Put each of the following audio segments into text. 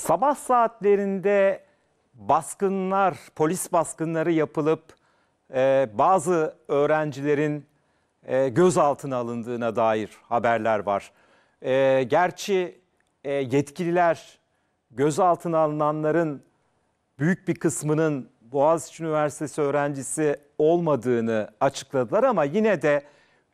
Sabah saatlerinde baskınlar, polis baskınları yapılıp e, bazı öğrencilerin e, gözaltına alındığına dair haberler var. E, gerçi e, yetkililer gözaltına alınanların büyük bir kısmının Boğaziçi Üniversitesi öğrencisi olmadığını açıkladılar ama yine de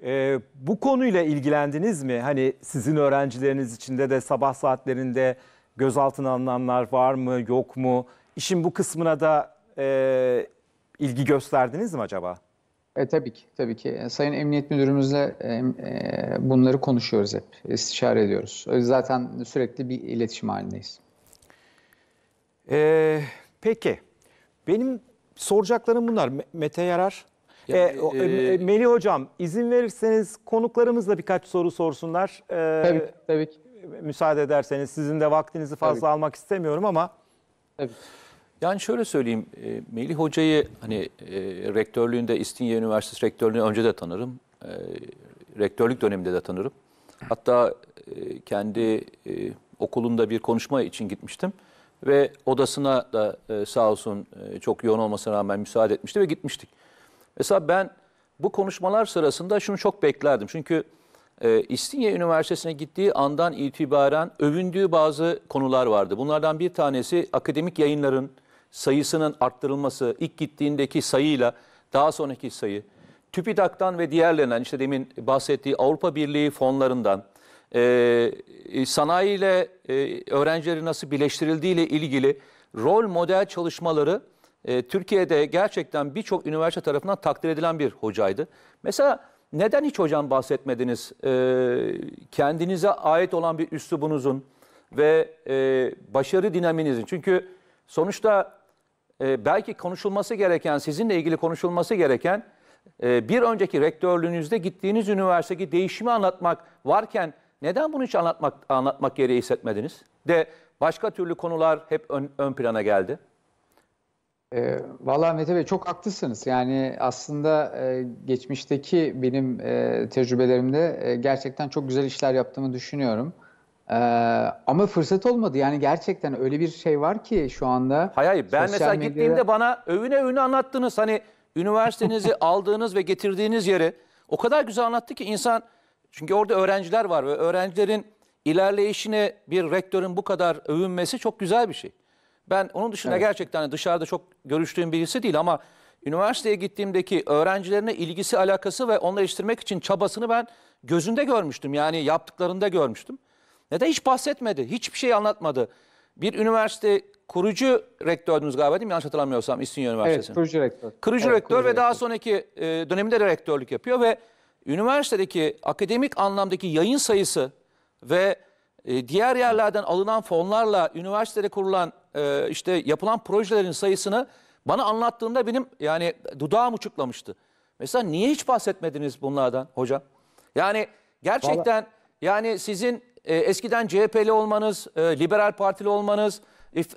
e, bu konuyla ilgilendiniz mi? Hani sizin öğrencileriniz içinde de sabah saatlerinde Gözaltına alınanlar var mı yok mu? İşin bu kısmına da e, ilgi gösterdiniz mi acaba? E, tabii ki, tabii ki. E, Sayın Emniyet Müdürümüzle e, e, bunları konuşuyoruz hep, istişare ediyoruz. E, zaten sürekli bir iletişim halindeyiz. E, peki, benim soracaklarım bunlar. Mete Yarar, ya, e, e, e, Hocam izin verirseniz konuklarımızla birkaç soru sorsunlar. E, tabii, tabii ki müsaade ederseniz sizin de vaktinizi fazla Tabii. almak istemiyorum ama Tabii. Yani şöyle söyleyeyim, e, Melih Hoca'yı hani e, rektörlüğünde, İstinye Üniversitesi rektörlüğünü önce de tanırım. E, rektörlük döneminde de tanırım. Hatta e, kendi okulunda bir konuşma için gitmiştim. Ve odasına da sağ olsun çok yoğun olmasına rağmen müsaade etmişti ve gitmiştik. Mesela ben bu konuşmalar sırasında şunu çok beklerdim. Çünkü e, İstinye Üniversitesi'ne gittiği andan itibaren övündüğü bazı konular vardı. Bunlardan bir tanesi akademik yayınların sayısının arttırılması, ilk gittiğindeki sayıyla daha sonraki sayı. TÜBİTAK'tan ve diğerlerinden işte demin bahsettiği Avrupa Birliği fonlarından, ee, e, sanayiyle e, öğrencileri nasıl ile ilgili rol model çalışmaları e, Türkiye'de gerçekten birçok üniversite tarafından takdir edilen bir hocaydı. Mesela neden hiç hocam bahsetmediniz? E, kendinize ait olan bir üslubunuzun ve e, başarı dinaminizin. Çünkü sonuçta e, belki konuşulması gereken, sizinle ilgili konuşulması gereken e, bir önceki rektörlüğünüzde gittiğiniz üniversitedeki değişimi anlatmak varken neden bunu hiç anlatmak, anlatmak gereği hissetmediniz? De başka türlü konular hep ön, ön plana geldi. E, ee, Valla Mete Bey çok haklısınız. Yani aslında e, geçmişteki benim e, tecrübelerimde e, gerçekten çok güzel işler yaptığımı düşünüyorum. E, ama fırsat olmadı. Yani gerçekten öyle bir şey var ki şu anda. Hayır hayır ben mesela medyada... gittiğimde bana övüne övüne anlattınız. Hani üniversitenizi aldığınız ve getirdiğiniz yeri o kadar güzel anlattı ki insan... Çünkü orada öğrenciler var ve öğrencilerin ilerleyişine bir rektörün bu kadar övünmesi çok güzel bir şey. Ben onun dışında evet. gerçekten dışarıda çok görüştüğüm birisi değil ama üniversiteye gittiğimdeki öğrencilerine ilgisi, alakası ve onları yetiştirmek için çabasını ben gözünde görmüştüm. Yani yaptıklarında görmüştüm. Neden hiç bahsetmedi, hiçbir şey anlatmadı. Bir üniversite kurucu rektördünüz galiba değil mi? Yanlış hatırlamıyorsam İstinye Üniversitesi. Evet, kurucu rektör. Kurucu evet, rektör kurucu ve rektör. daha sonraki e, döneminde de rektörlük yapıyor ve üniversitedeki akademik anlamdaki yayın sayısı ve e, diğer yerlerden alınan fonlarla üniversitede kurulan e, işte yapılan projelerin sayısını bana anlattığında benim yani dudağım uçuklamıştı. Mesela niye hiç bahsetmediniz bunlardan hocam? Yani gerçekten Vallahi... yani sizin e, eskiden CHP'li olmanız, e, liberal partili olmanız,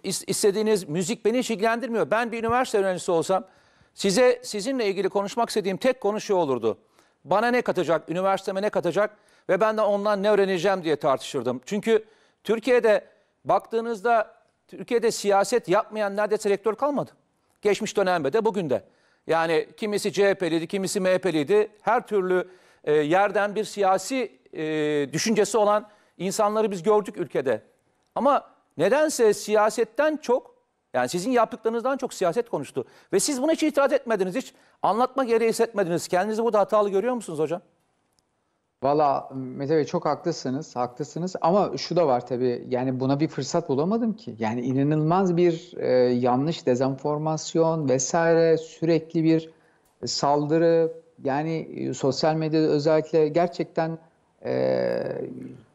is, istediğiniz müzik beni hiç ilgilendirmiyor. Ben bir üniversite öğrencisi olsam size sizinle ilgili konuşmak istediğim tek konu şu olurdu. Bana ne katacak, üniversiteme ne katacak ve ben de ondan ne öğreneceğim diye tartışırdım. Çünkü Türkiye'de baktığınızda Türkiye'de siyaset yapmayan neredeyse rektör kalmadı. Geçmiş dönemde de bugün de. Yani kimisi CHP'liydi, kimisi MHP'liydi. Her türlü e, yerden bir siyasi e, düşüncesi olan insanları biz gördük ülkede. Ama nedense siyasetten çok, yani sizin yaptıklarınızdan çok siyaset konuştu. Ve siz buna hiç itiraz etmediniz, hiç anlatmak gereği hissetmediniz. Kendinizi burada hatalı görüyor musunuz hocam? Valla Mete Bey çok haklısınız, haklısınız ama şu da var tabii yani buna bir fırsat bulamadım ki. Yani inanılmaz bir e, yanlış dezenformasyon vesaire sürekli bir saldırı yani e, sosyal medyada özellikle gerçekten e,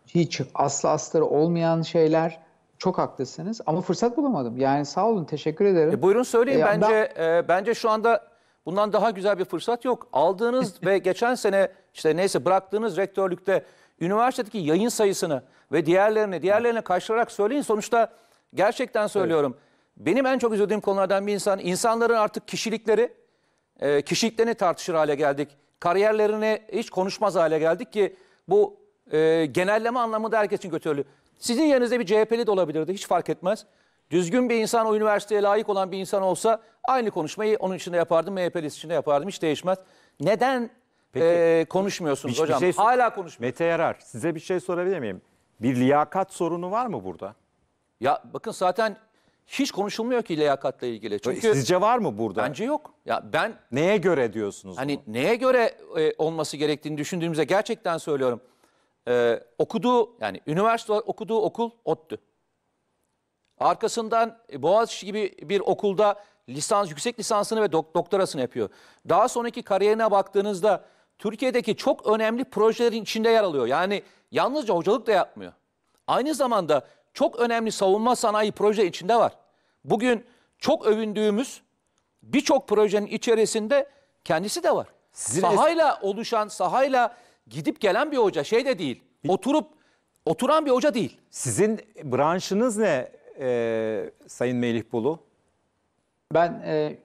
hiç aslı astarı olmayan şeyler çok haklısınız ama fırsat bulamadım. Yani sağ olun teşekkür ederim. E buyurun söyleyin e, bence ben... e, bence şu anda bundan daha güzel bir fırsat yok. Aldığınız ve geçen sene işte neyse bıraktığınız rektörlükte üniversitedeki yayın sayısını ve diğerlerini diğerlerine karşılarak söyleyin. Sonuçta gerçekten söylüyorum. Evet. Benim en çok üzüldüğüm konulardan bir insan insanların artık kişilikleri e, kişiliklerini tartışır hale geldik. Kariyerlerini hiç konuşmaz hale geldik ki bu e, genelleme anlamında herkes için götürülü. Sizin yerinizde bir CHP'li de olabilirdi hiç fark etmez. Düzgün bir insan o üniversiteye layık olan bir insan olsa aynı konuşmayı onun için de yapardım MHP'lisi de yapardım hiç değişmez. Neden Peki, e, konuşmuyorsunuz şey hocam. Şey Hala konuşmuyorsunuz. Mete Yarar size bir şey sorabilir miyim? Bir liyakat sorunu var mı burada? Ya bakın zaten hiç konuşulmuyor ki liyakatla ilgili. Çünkü sizce var mı burada? Bence yok. Ya ben neye göre diyorsunuz? Hani bunu? neye göre e, olması gerektiğini düşündüğümüzde gerçekten söylüyorum. E, okuduğu yani üniversite okuduğu okul ODTÜ. Arkasından e, Boğaziçi gibi bir okulda lisans yüksek lisansını ve dok doktorasını yapıyor. Daha sonraki kariyerine baktığınızda Türkiye'deki çok önemli projelerin içinde yer alıyor. Yani yalnızca hocalık da yapmıyor. Aynı zamanda çok önemli savunma sanayi proje içinde var. Bugün çok övündüğümüz birçok projenin içerisinde kendisi de var. Sizin sahayla oluşan, sahayla gidip gelen bir hoca şey de değil. Oturup oturan bir hoca değil. Sizin branşınız ne e, Sayın Melih Bulu? Ben e,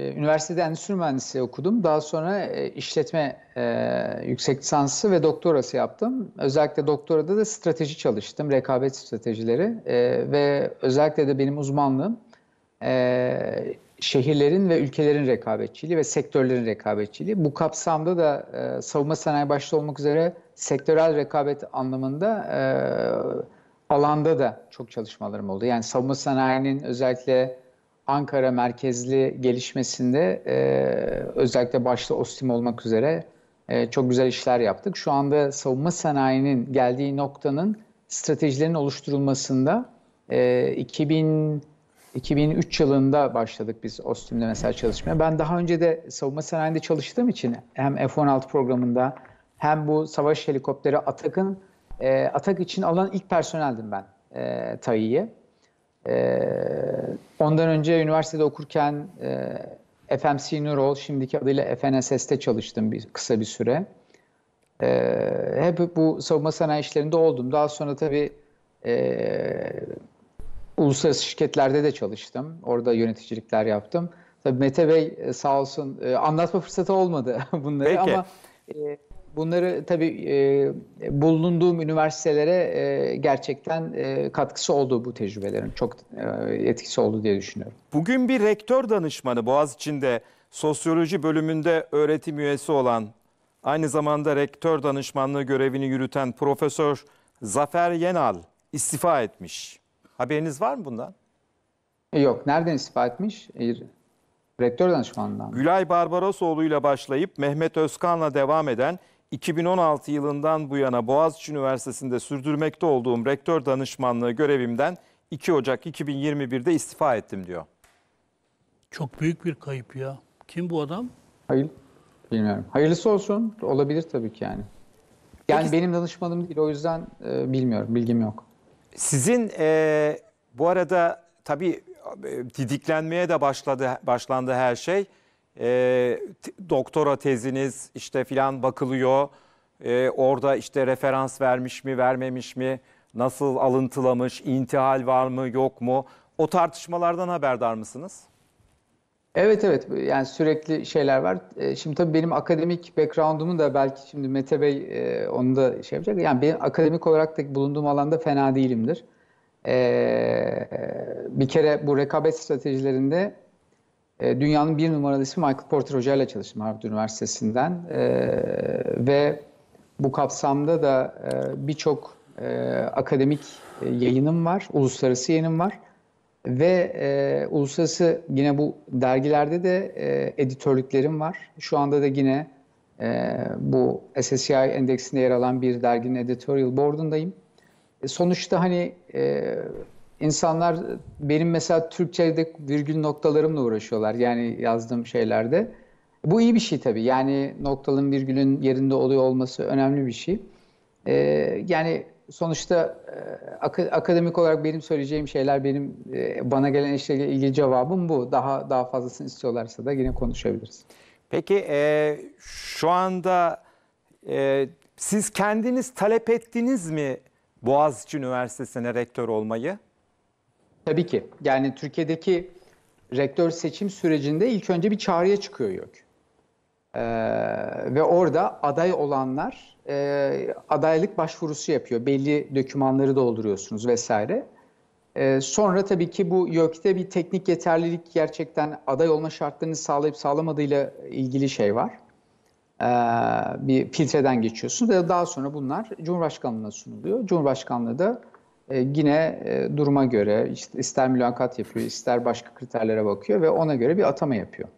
ee, üniversitede endüstri mühendisliği okudum. Daha sonra e, işletme e, yüksek lisansı ve doktorası yaptım. Özellikle doktorada da strateji çalıştım, rekabet stratejileri e, ve özellikle de benim uzmanlığım e, şehirlerin ve ülkelerin rekabetçiliği ve sektörlerin rekabetçiliği. Bu kapsamda da e, savunma sanayi başta olmak üzere sektörel rekabet anlamında e, alanda da çok çalışmalarım oldu. Yani savunma sanayinin özellikle Ankara merkezli gelişmesinde e, özellikle başta Ostim olmak üzere e, çok güzel işler yaptık. Şu anda savunma sanayinin geldiği noktanın stratejilerin oluşturulmasında e, 2000 2003 yılında başladık biz Ostim'de mesela çalışmaya. Ben daha önce de savunma sanayinde çalıştığım için hem F-16 programında hem bu savaş helikopteri Atak'ın e, Atak için alan ilk personeldim ben e, TAİ'ye. Ee, ondan önce üniversitede okurken e, FMC Neural, şimdiki adıyla FNSS'te çalıştım bir, kısa bir süre. E, hep bu savunma sanayi işlerinde oldum. Daha sonra tabii e, uluslararası şirketlerde de çalıştım. Orada yöneticilikler yaptım. Tabii Mete Bey e, sağ olsun e, anlatma fırsatı olmadı bunları Peki. ama... E, Bunları tabii e, bulunduğum üniversitelere e, gerçekten e, katkısı oldu bu tecrübelerin. Çok e, etkisi oldu diye düşünüyorum. Bugün bir rektör danışmanı Boğaziçi'nde sosyoloji bölümünde öğretim üyesi olan, aynı zamanda rektör danışmanlığı görevini yürüten Profesör Zafer Yenal istifa etmiş. Haberiniz var mı bundan? E, yok. Nereden istifa etmiş? E, rektör danışmanından. Gülay Barbarosoğlu ile başlayıp Mehmet Özkan'la devam eden 2016 yılından bu yana Boğaziçi Üniversitesi'nde sürdürmekte olduğum rektör danışmanlığı görevimden 2 Ocak 2021'de istifa ettim diyor. Çok büyük bir kayıp ya. Kim bu adam? Hayır. Bilmiyorum. Hayırlısı olsun. Olabilir tabii ki yani. Yani Peki, benim danışmanım değil o yüzden e, bilmiyorum. Bilgim yok. Sizin e, bu arada tabii e, didiklenmeye de başladı başlandı her şey e, doktora teziniz işte filan bakılıyor. E, orada işte referans vermiş mi vermemiş mi, nasıl alıntılamış, intihal var mı yok mu? O tartışmalardan haberdar mısınız? Evet evet yani sürekli şeyler var. Ee, şimdi tabii benim akademik background'umu da belki şimdi Mete Bey e, onu da şey yapacak. Yani benim akademik olarak da bulunduğum alanda fena değilimdir. bir kere bu rekabet stratejilerinde e, dünyanın bir numaralı ismi Michael Porter Hoca ile çalıştım Harvard Üniversitesi'nden. E, ve bu kapsamda da e, birçok e, akademik e, yayınım var, uluslararası yayınım var. Ve e, uluslararası yine bu dergilerde de e, editörlüklerim var. Şu anda da yine e, bu SSCI endeksinde yer alan bir derginin editorial board'undayım. E, sonuçta hani e, insanlar benim mesela Türkçe'de virgül noktalarımla uğraşıyorlar. Yani yazdığım şeylerde. Bu iyi bir şey tabii. Yani noktalın virgülün yerinde oluyor olması önemli bir şey. Ee, yani sonuçta e, ak- akademik olarak benim söyleyeceğim şeyler benim e, bana gelen işlerle ilgili cevabım bu. Daha daha fazlasını istiyorlarsa da yine konuşabiliriz. Peki e, şu anda e, siz kendiniz talep ettiniz mi Boğaziçi Üniversitesi'ne rektör olmayı? Tabii ki. Yani Türkiye'deki rektör seçim sürecinde ilk önce bir çağrıya çıkıyor YÖK. Ee, ve orada aday olanlar e, adaylık başvurusu yapıyor. Belli dokümanları dolduruyorsunuz vesaire. Ee, sonra tabii ki bu YÖK'te bir teknik yeterlilik gerçekten aday olma şartlarını sağlayıp sağlamadığıyla ilgili şey var. Ee, bir filtreden geçiyorsunuz ve daha sonra bunlar Cumhurbaşkanlığına sunuluyor. Cumhurbaşkanlığı da e, yine e, duruma göre işte ister mülakat yapıyor, ister başka kriterlere bakıyor ve ona göre bir atama yapıyor.